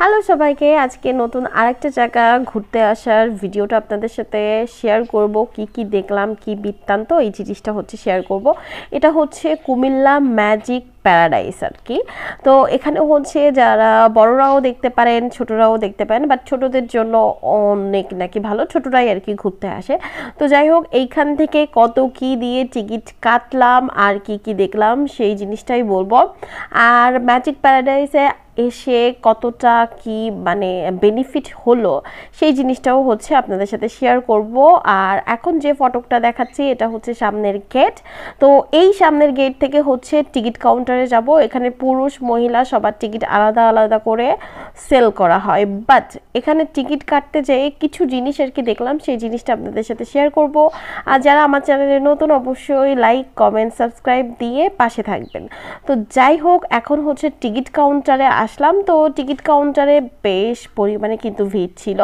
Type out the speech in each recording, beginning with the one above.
hello সবাইকে আজকে নতুন আরেকটা জায়গা ঘুরতে আসার ভিডিওটা আপনাদের সাথে শেয়ার করব কি কি দেখলাম কি বৃত্তান্ত এই জিনিসটা হচ্ছে শেয়ার করব এটা হচ্ছে কুমিল্লা ম্যাজিক প্যারাডাইস আর কি তো এখানে হচ্ছে যারা বড়রাও দেখতে পারেন ছোটরাও দেখতে পারেন বাট ছোটদের জন্য অনেক নাকি ভালো ছোটরাই আর কি ঘুরতে আসে তো যাই হোক এইখান থেকে কত কি দিয়ে টিকিট কাটলাম আর কি কি দেখলাম সেই জিনিসটাই বলবো আর ম্যাজিক প্যারাডাইসে এসে কতটা কি মানে বেনিফিট হলো সেই জিনিসটাও হচ্ছে আপনাদের সাথে শেয়ার করব আর এখন যে ফটকটা দেখাচ্ছি এটা হচ্ছে সামনের গেট তো এই সামনের গেট থেকে হচ্ছে টিকিট কাউন্টারে যাব এখানে পুরুষ মহিলা সবার টিকিট আলাদা আলাদা করে সেল করা হয় বাট এখানে টিকিট কাটতে যেয়ে কিছু জিনিস আর কি দেখলাম সেই জিনিসটা আপনাদের সাথে শেয়ার করব আর যারা আমার চ্যানেলে নতুন অবশ্যই লাইক কমেন্ট সাবস্ক্রাইব দিয়ে পাশে থাকবেন তো যাই হোক এখন হচ্ছে টিকিট কাউন্টারে আসলাম তো টিকিট কাউন্টারে বেশ পরিমাণে কিন্তু ভিড় ছিল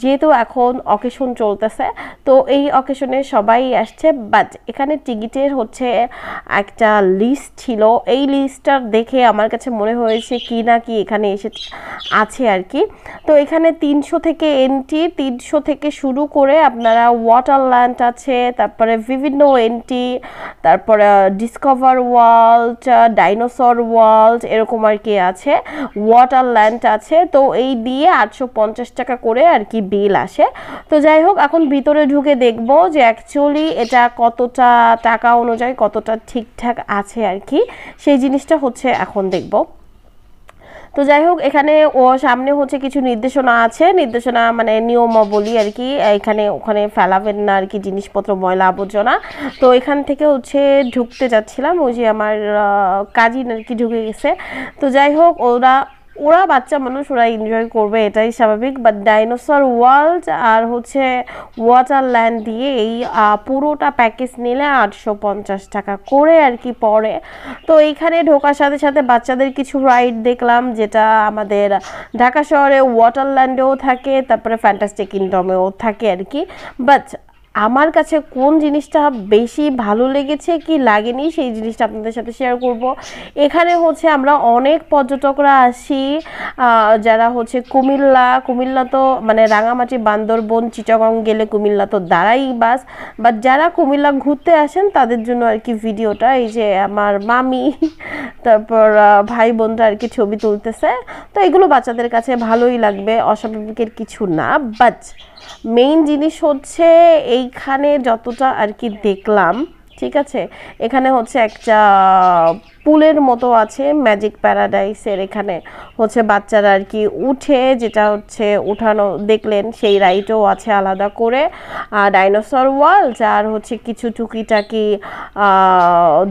যেহেতু এখন অকেশন চলতেছে তো এই অকেশনে সবাই আসছে বাট এখানে টিকিটের হচ্ছে একটা লিস্ট ছিল এই লিস্টটা দেখে আমার কাছে মনে হয়েছে কি না কি এখানে এসে আছে আর কি তো এখানে তিনশো থেকে এনটি তিনশো থেকে শুরু করে আপনারা ওয়াটার ল্যান্ড আছে তারপরে বিভিন্ন এনটি তারপরে ডিসকভার ওয়ার্ল্ড ডাইনোসর ওয়ার্ল্ড এরকম আর কি আছে ওয়াটার ল্যান্ড আছে তো এই দিয়ে আটশো পঞ্চাশ টাকা করে আর কি বিল আসে তো যাই হোক এখন ভিতরে ঢুকে দেখব যে অ্যাকচুয়ালি এটা কতটা টাকা অনুযায়ী কতটা ঠিকঠাক আছে আর কি সেই জিনিসটা হচ্ছে এখন দেখব তো যাই হোক এখানে ও সামনে হচ্ছে কিছু নির্দেশনা আছে নির্দেশনা মানে নিয়মাবলী আর কি এখানে ওখানে ফেলাবেন না আর কি জিনিসপত্র ময়লা আবর্জনা তো এখান থেকে হচ্ছে ঢুকতে যাচ্ছিলাম ওই যে আমার কাজিন আর কি ঢুকে গেছে তো যাই হোক ওরা ওরা বাচ্চা মানুষ ওরা এনজয় করবে এটাই স্বাভাবিক বাট ডাইনোসর ওয়ার্ল্ড আর হচ্ছে ওয়াটারল্যান্ড দিয়ে এই পুরোটা প্যাকেজ নিলে আটশো পঞ্চাশ টাকা করে আর কি পড়ে তো এইখানে ঢোকার সাথে সাথে বাচ্চাদের কিছু রাইড দেখলাম যেটা আমাদের ঢাকা শহরে ওয়াটারল্যান্ডেও থাকে তারপরে ফ্যান্টাস্টিক কিংডমেও থাকে আর কি বাট আমার কাছে কোন জিনিসটা বেশি ভালো লেগেছে কি লাগেনি সেই জিনিসটা আপনাদের সাথে শেয়ার করব এখানে হচ্ছে আমরা অনেক পর্যটকরা আসি যারা হচ্ছে কুমিল্লা কুমিল্লা তো মানে রাঙামাটি বান্দরবন চিটাগং গেলে কুমিল্লা তো দাঁড়াই বাস বাট যারা কুমিল্লা ঘুরতে আসেন তাদের জন্য আর কি ভিডিওটা এই যে আমার মামি তারপর ভাই বোনরা আর কি ছবি তুলতেছে তো এগুলো বাচ্চাদের কাছে ভালোই লাগবে অস্বাভাবিকের কিছু না বাট মেইন জিনিস হচ্ছে এইখানে যতটা আর কি দেখলাম ঠিক আছে এখানে হচ্ছে একটা পুলের মতো আছে ম্যাজিক প্যারাডাইসের এখানে হচ্ছে বাচ্চারা আর কি উঠে যেটা হচ্ছে উঠানো দেখলেন সেই রাইটও আছে আলাদা করে আর ডাইনোসর ওয়ার্ল্ড আর হচ্ছে কিছু টুকিটাকি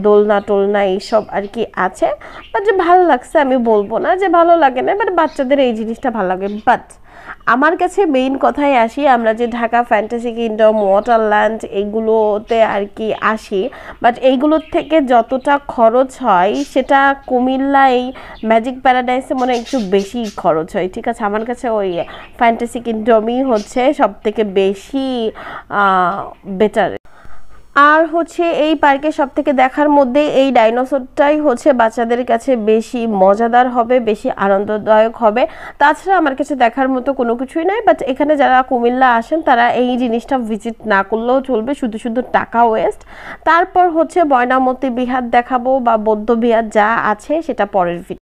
দোলনা টোলনা এইসব আর কি আছে বাট যে ভালো লাগছে আমি বলবো না যে ভালো লাগে না বাট বাচ্চাদের এই জিনিসটা ভালো লাগে বাট আমার কাছে মেইন কথায় আসি আমরা যে ঢাকা ফ্যান্টাসি কিংডম ওয়াটারল্যান্ড এইগুলোতে আর কি আসি বাট এইগুলোর থেকে যতটা খরচ হয় সেটা কুমিল্লা এই ম্যাজিক প্যারাডাইসে মনে একটু বেশি খরচ হয় ঠিক আছে আমার কাছে ওই ফ্যান্টাসি কিংডমই হচ্ছে সব থেকে বেশি বেটার আর হচ্ছে এই পার্কে সব থেকে দেখার মধ্যে এই ডাইনোসরটাই হচ্ছে বাচ্চাদের কাছে বেশি মজাদার হবে বেশি আনন্দদায়ক হবে তাছাড়া আমার কাছে দেখার মতো কোনো কিছুই নাই বাট এখানে যারা কুমিল্লা আসেন তারা এই জিনিসটা ভিজিট না করলেও চলবে শুধু শুধু টাকা ওয়েস্ট তারপর হচ্ছে বয়নামতি বিহার দেখাবো বা বৌদ্ধ বিহার যা আছে সেটা পরের ভিডিও